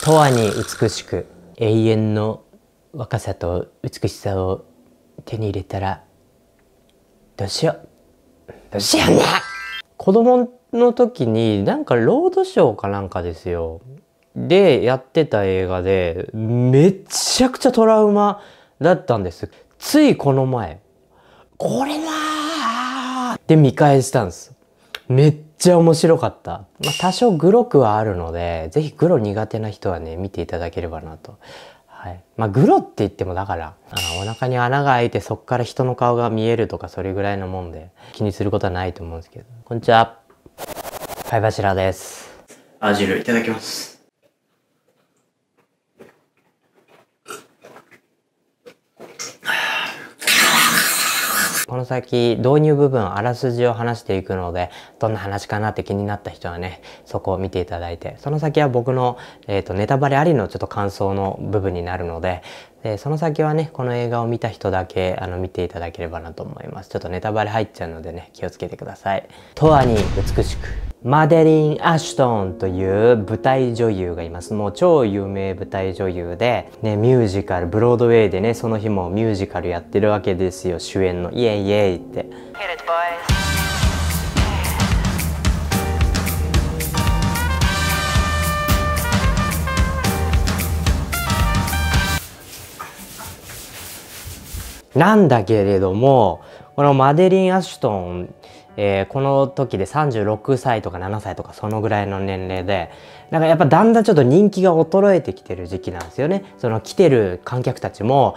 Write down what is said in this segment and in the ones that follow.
永遠に美しく永遠の若さと美しさを手に入れたらどうしようどうしようね子供の時になんかロードショーかなんかですよでやってた映画でめちゃくちゃトラウマだったんですついこの前これだーって見返したんですめっちゃ面白かった。まあ、多少グロくはあるので、ぜひグロ苦手な人はね、見ていただければなと。はい。まあ、グロって言ってもだから、あの、お腹に穴が開いてそっから人の顔が見えるとかそれぐらいのもんで、気にすることはないと思うんですけど。こんにちは。貝柱です。バジルいただきます。この先導入部分あらすじを話していくのでどんな話かなって気になった人はねそこを見ていただいてその先は僕の、えーと、とネタバレありのちょっと感想の部分になるのででその先はねこの映画を見た人だけあの見ていただければなと思いますちょっとネタバレ入っちゃうのでね気をつけてください「とはに美しく」マデリン・アシュトンという舞台女優がいます。もう超有名舞台女優で、ね、ミュージカル、ブロードウェイでね、その日もミュージカルやってるわけですよ。主演のイエイイエイって。なんだけれどもこのマデリン・アシュトン、えー、この時で36歳とか7歳とかそのぐらいの年齢でなんかやっぱだんだんちょっと人気が衰えてきてる時期なんですよね。その来てる観客たちも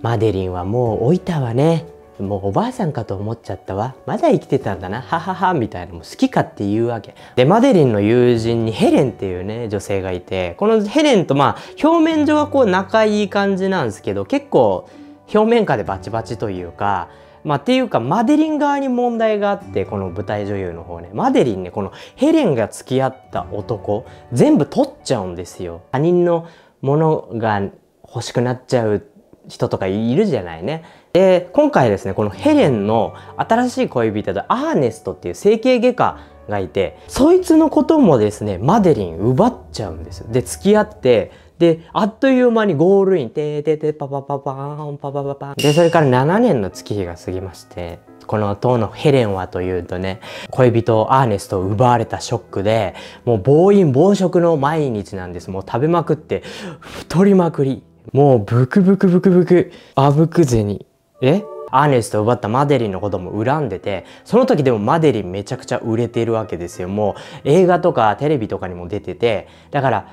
マデリンはもう老いたわねもうおばあさんかと思っちゃったわまだ生きてたんだなはははみたいなもう好きかっていうわけでマデリンの友人にヘレンっていうね女性がいてこのヘレンとまあ表面上はこう仲いい感じなんですけど結構表面下でバチバチというかまあ、っていうかマデリン側に問題があってこの舞台女優の方ねマデリンねこのヘレンが付き合った男全部取っちゃうんですよ他人のものが欲しくなっちゃう人とかいるじゃないねで今回ですねこのヘレンの新しい恋人とアーネストっていう整形外科がいてそいつのこともですねマデリン奪っちゃうんですよで付き合ってで、あっという間にゴールイン、てーてーてーパパパパーン、パパパパン。で、それから7年の月日が過ぎまして、この当のヘレンはというとね、恋人アーネストを奪われたショックで、もう暴飲暴食の毎日なんです。もう食べまくって、太りまくり。もうブクブクブクブク、あぶくぜに。えアーネストを奪ったマデリンのことも恨んでて、その時でもマデリンめちゃくちゃ売れてるわけですよ。もう映画とかテレビとかにも出てて、だから、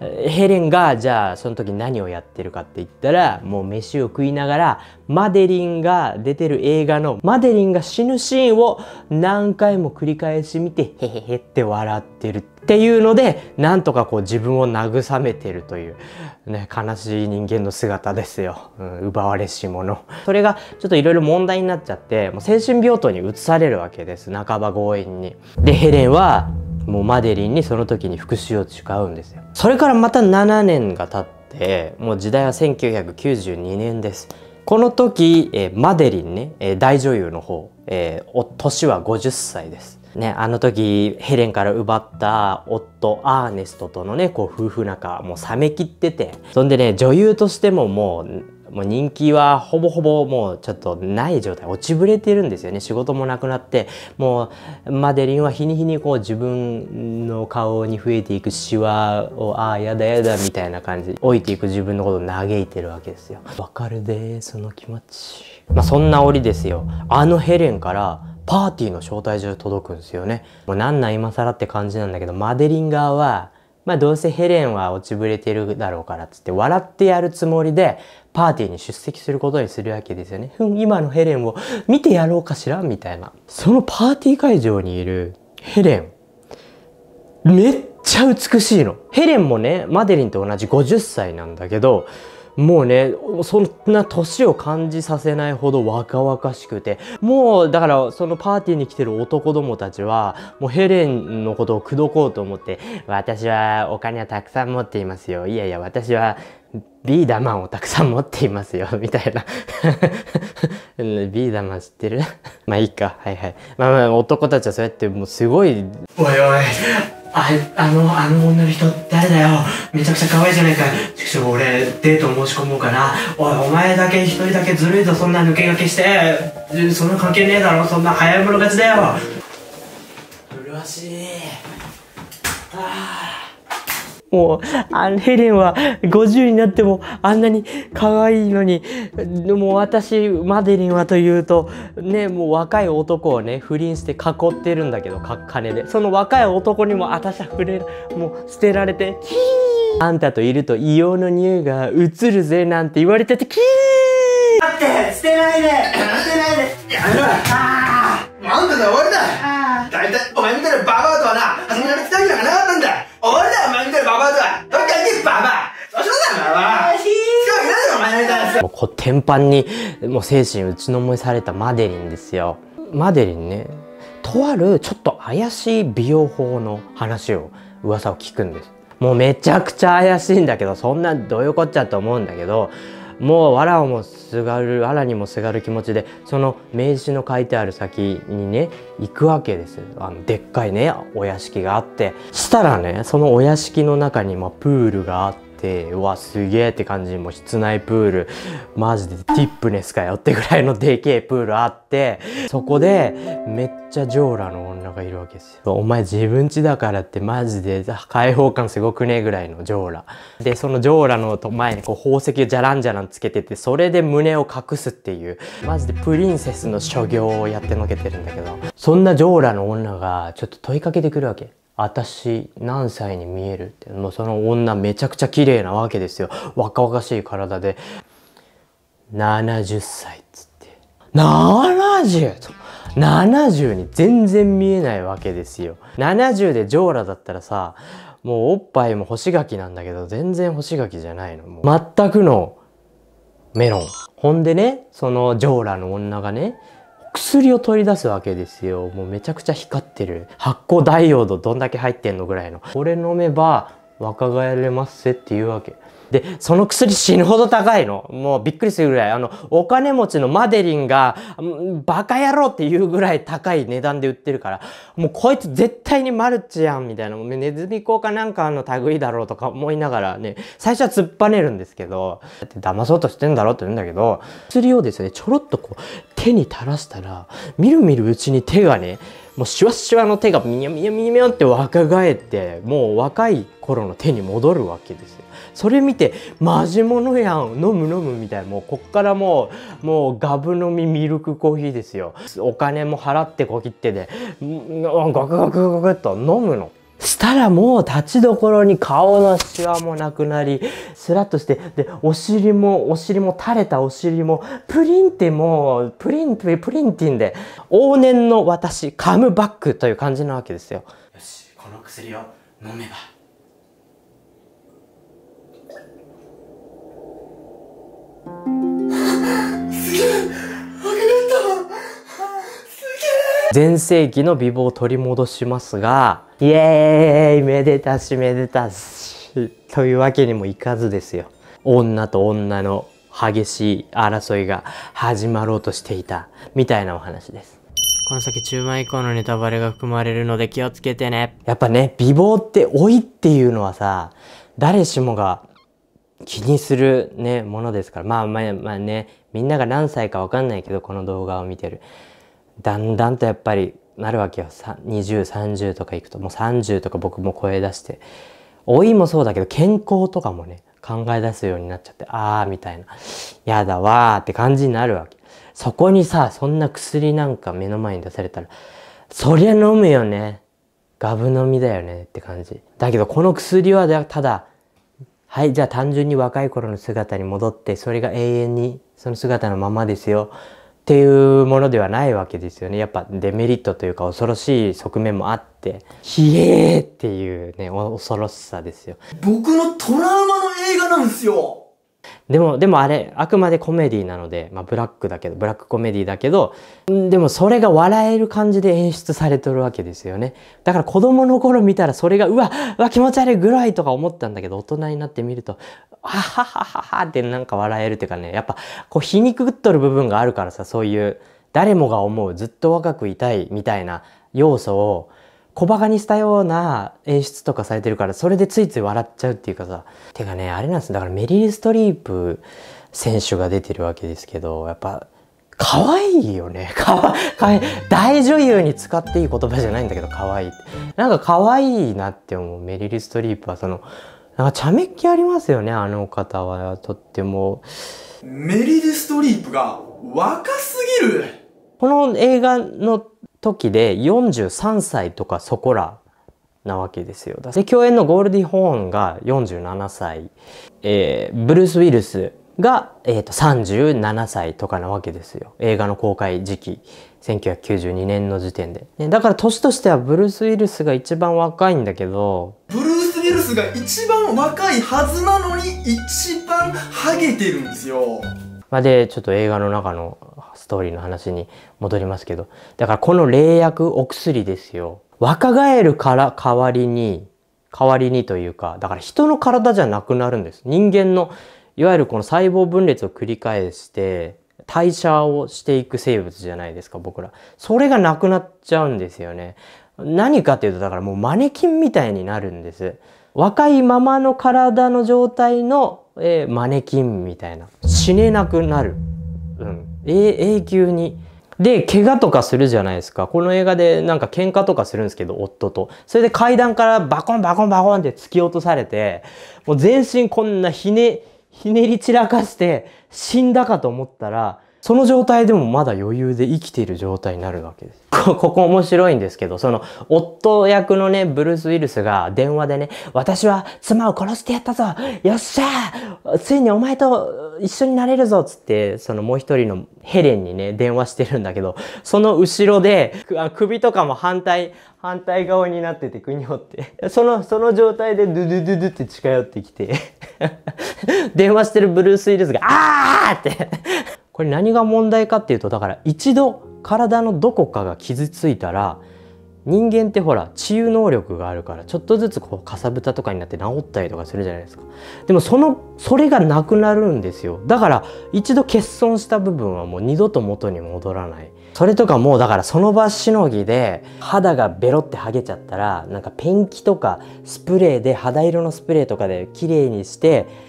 ヘレンがじゃあその時何をやってるかって言ったらもう飯を食いながらマデリンが出てる映画のマデリンが死ぬシーンを何回も繰り返し見てへへへって笑ってるっていうのでなんとかこう自分を慰めてるという、ね、悲しい人間の姿ですよ、うん、奪われし者それがちょっといろいろ問題になっちゃってもう精神病棟に移されるわけです半ば強引に。でヘレンはもうマデリンにその時に復讐を誓うんですよそれからまた7年が経ってもう時代は1992年ですこの時、えー、マデリンね、えー、大女優の方、えー、年は50歳です。ね、あの時ヘレンから奪った夫アーネストとのねこう夫婦仲もう冷めきっててそんでね女優としてももうもう人気はほぼほぼもうちょっとない状態落ちぶれてるんですよね仕事もなくなってもうマデリンは日に日にこう自分の顔に増えていくシワをああやだやだみたいな感じ老いていく自分のことを嘆いてるわけですよわかるでその気持ちまあそんな折ですよあのヘレンからパーティーの招待状届くんですよねもうなんなん今更って感じなんだけどマデリン側はまあどうせヘレンは落ちぶれてるだろうからつって笑ってやるつもりでパーティーに出席することにするわけですよね。ん、今のヘレンを見てやろうかしらみたいな。そのパーティー会場にいるヘレン、めっちゃ美しいの。ヘレンもね、マデリンと同じ50歳なんだけど、もうねそんな年を感じさせないほど若々しくてもうだからそのパーティーに来てる男どもたちはもうヘレンのことを口説こうと思って私はお金はたくさん持っていますよいやいや私はビーダマンをたくさん持っていますよ、みたいな ビーダマン知ってる まあいいか、はいはい。まあまあ男たちはそうやってもうすごい、おいおい、ああのあの女の人誰だよめちゃくちゃ可愛いじゃないかょ生俺デート申し込もうかなおいお前だけ一人だけずるいぞそんな抜け駆けしてそんな関係ねえだろそんな早い者勝ちだよ麗しいああもう、アン・ヘレンは50になってもあんなに可愛いのに、もう私、マデリンはというと、ね、もう若い男をね、不倫して囲ってるんだけど、金で。その若い男にも私は触れ、もう捨てられて、キーあんたといると硫黄の匂いがつるぜなんて言われてて、キー待って捨てないで捨てないでやめろあああんたで終わりだ大体お前みたいなババアとはな始められてないからなこう、天板に、もう精神打ちのめされたマデリンですよ。マデリンね、とあるちょっと怪しい美容法の話を、噂を聞くんです。もうめちゃくちゃ怪しいんだけど、そんなどういうこっちゃと思うんだけど、もうわらをもすがるわらにもすがる気持ちでその名刺の書いてある先にね行くわけですあのでっかいねお屋敷があってしたらねそのお屋敷の中にまプールがあっててうわすげえって感じもう室内プールマジでティップネスかよってぐらいのでけえプールあってそこでめっちゃジョーラの女がいるわけですよお前自分家だからってマジで開放感すごくねぐらいのジョーラでそのジョーラの前にこう宝石をじゃらんじゃらんつけててそれで胸を隠すっていうマジでプリンセスの所業をやってのけてるんだけどそんなジョーラの女がちょっと問いかけてくるわけ私何歳に見えるってもうその女めちゃくちゃ綺麗なわけですよ若々しい体で70歳っつって 70! と70に全然見えないわけですよ70でジョーラだったらさもうおっぱいも干し柿なんだけど全然干し柿じゃないのもう全くのメロンほんでねそのジョーラの女がね薬を取り出すわけですよ。もうめちゃくちゃ光ってる。発光ダイオードどんだけ入ってんのぐらいの。これ飲めば若返れますせっていうわけ。で、その薬死ぬほど高いの。もうびっくりするぐらい。あの、お金持ちのマデリンが、バカ野郎っていうぐらい高い値段で売ってるから、もうこいつ絶対にマルチやんみたいな、もうネズミ効かなんかの類だろうとか思いながらね、最初は突っぱねるんですけど、だって騙そうとしてんだろって言うんだけど、薬をですね、ちょろっとこう、手に垂らしたら、みるみるうちに手がね、もうシュワシュワの手がミニャミニャミニャって若返ってもう若い頃の手に戻るわけですよ。それ見てマジものやん飲む飲むみたいなもうこっからもうもうガブ飲みミルクコーヒーですよ。お金も払ってこきってでガクガクガクっと飲むの。したらもう立ちどころに顔のシワもなくなり、スラッとして、で、お尻も、お尻も垂れたお尻も、プリンってもう、プリン、プリンティンで、往年の私、カムバックという感じなわけですよ。よし、この薬を飲めば。すげえ全盛期の美貌を取り戻しますが、イエーイめでたしめでたしというわけにもいかずですよ。女と女の激しい争いが始まろうとしていたみたいなお話です。この先中盤以降のネタバレが含まれるので気をつけてね。やっぱね、美貌って老いっていうのはさ、誰しもが気にするね、ものですから。まあまあまあね、みんなが何歳かわかんないけど、この動画を見てる。だんだんとやっぱりなるわけよ2030とかいくともう30とか僕も声出して老いもそうだけど健康とかもね考え出すようになっちゃってああみたいなやだわーって感じになるわけそこにさそんな薬なんか目の前に出されたらそりゃ飲むよねガブ飲みだよねって感じだけどこの薬はただはいじゃあ単純に若い頃の姿に戻ってそれが永遠にその姿のままですよっていうものではないわけですよね。やっぱデメリットというか恐ろしい側面もあって、ひえーっていうね、恐ろしさですよ。僕のトラウマの映画なんですよでも、でもあれ、あくまでコメディなので、まあブラックだけど、ブラックコメディだけど、でもそれが笑える感じで演出されてるわけですよね。だから子供の頃見たらそれが、うわ、うわ、気持ち悪い、ぐらいとか思ったんだけど、大人になってみると、あははははってなんか笑えるっていうかね、やっぱこう皮肉っとる部分があるからさ、そういう、誰もが思う、ずっと若くいたいみたいな要素を、小馬鹿にしたような演出とかされてるから、それでついつい笑っちゃうっていうかさ。てかね、あれなんですよ。だからメリル・ストリープ選手が出てるわけですけど、やっぱ、可愛いよね。か わ、かい大女優に使っていい言葉じゃないんだけど、可愛いいなんか可愛いなって思う。メリル・ストリープは、その、なんか茶目っ気ありますよね、あの方は。とっても。メリル・ストリープが若すぎるこの映画の時で43歳とかそこらなわけですよ。で、共演のゴールディ・ホーンが47歳、えー、ブルース・ウィルスが、えーと、37歳とかなわけですよ。映画の公開時期、1992年の時点で。ね、だから年としてはブルース・ウィルスが一番若いんだけど、ブルース・ウィルスが一番若いはずなのに、一番ハゲてるんですよ。まあ、で、ちょっと映画の中のストーリーの話に戻りますけどだからこの霊薬お薬ですよ若返るから代わりに代わりにというかだから人の体じゃなくなるんです人間のいわゆるこの細胞分裂を繰り返して代謝をしていく生物じゃないですか僕らそれがなくなっちゃうんですよね何かっていうとだからもうマネキンみたいになるんです若いままの体の状態の、えー、マネキンみたいな死ねなくなるえ永久に。で、怪我とかするじゃないですか。この映画でなんか喧嘩とかするんですけど、夫と。それで階段からバコンバコンバコンって突き落とされて、もう全身こんなひね、ひねり散らかして死んだかと思ったら、その状態でもまだ余裕で生きている状態になるわけです。ここ面白いんですけど、その夫役のね、ブルース・ウィルスが電話でね、私は妻を殺してやったぞよっしゃついにお前と一緒になれるぞつって、そのもう一人のヘレンにね、電話してるんだけど、その後ろで、首とかも反対、反対側になってて、くにょって。その、その状態でドゥドゥドゥドゥって近寄ってきて 電話してるブルース・ウィルスが、あーってこれ何が問題かっていうとだから一度体のどこかが傷ついたら人間ってほら治癒能力があるからちょっとずつこうかさぶたとかになって治ったりとかするじゃないですかでもそのそれがなくなるんですよだから一度欠損した部分はもう二度と元に戻らないそれとかもうだからその場しのぎで肌がベロって剥げちゃったらなんかペンキとかスプレーで肌色のスプレーとかで綺麗にして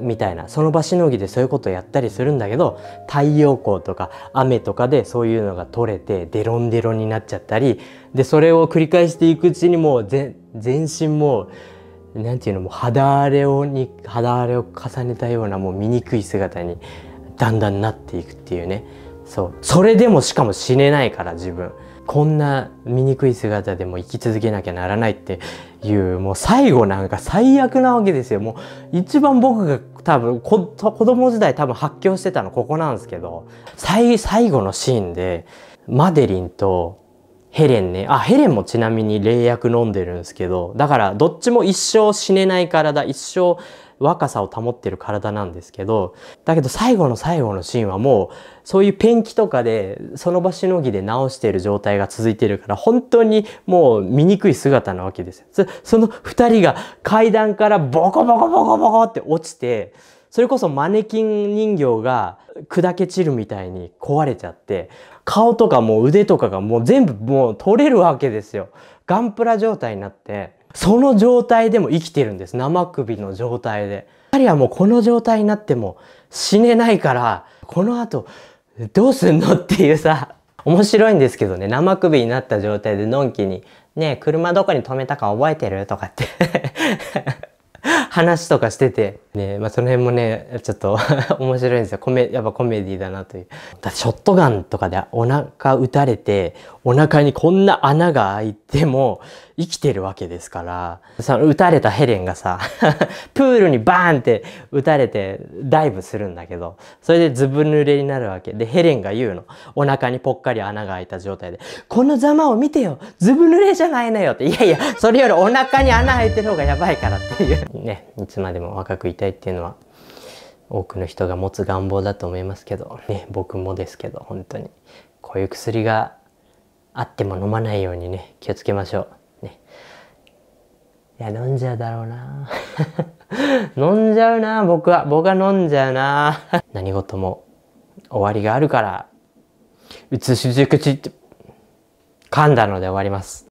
みたいなその場しのぎでそういうことをやったりするんだけど太陽光とか雨とかでそういうのが取れてデロンデロンになっちゃったりでそれを繰り返していくうちにもう全身もう何て言うのもう肌荒れをに肌荒れを重ねたようなもう醜い姿にだんだんなっていくっていうねそうそれでもしかも死ねないから自分こんな醜い姿でも生き続けなきゃならないっていうもう最後なんか最悪なわけですよもう一番僕が多分子供時代多分発狂してたのここなんですけど最最後のシーンでマデリンとヘレンね。あ、ヘレンもちなみに霊薬飲んでるんですけど、だからどっちも一生死ねない体、一生若さを保ってる体なんですけど、だけど最後の最後のシーンはもう、そういうペンキとかで、その場しのぎで直している状態が続いてるから、本当にもう醜い姿なわけですよ。そその二人が階段からボコボコボコボコって落ちて、それこそマネキン人形が砕け散るみたいに壊れちゃって、顔とかもう腕とかがもう全部もう取れるわけですよ。ガンプラ状態になって。その状態でも生きてるんです。生首の状態で。彼はもうこの状態になっても死ねないから、この後どうすんのっていうさ、面白いんですけどね、生首になった状態でのんきに、ねえ、車どこに止めたか覚えてるとかって 話とかしてて、ねまあ、その辺もねちょっと 面白いんですよコメやっぱコメディだなというだショットガンとかでお腹打たれてお腹にこんな穴が開いても生きてるわけですからその打たれたヘレンがさ プールにバーンって打たれてダイブするんだけどそれでずぶ濡れになるわけでヘレンが言うのお腹にぽっかり穴が開いた状態で「このざまを見てよずぶ濡れじゃないのよ」って「いやいやそれよりお腹に穴開いてる方がやばいから」っていうねいつまでも若くいてたいっていうのは多くの人が持つ願望だと思いますけど、ね、僕もですけど本当にこういう薬があっても飲まないようにね気をつけましょう。ね、いや飲んじゃうだろうな 飲んじゃうな僕は僕は飲んじゃうな 何事も終わりがあるからうつしじくちって噛んだので終わります。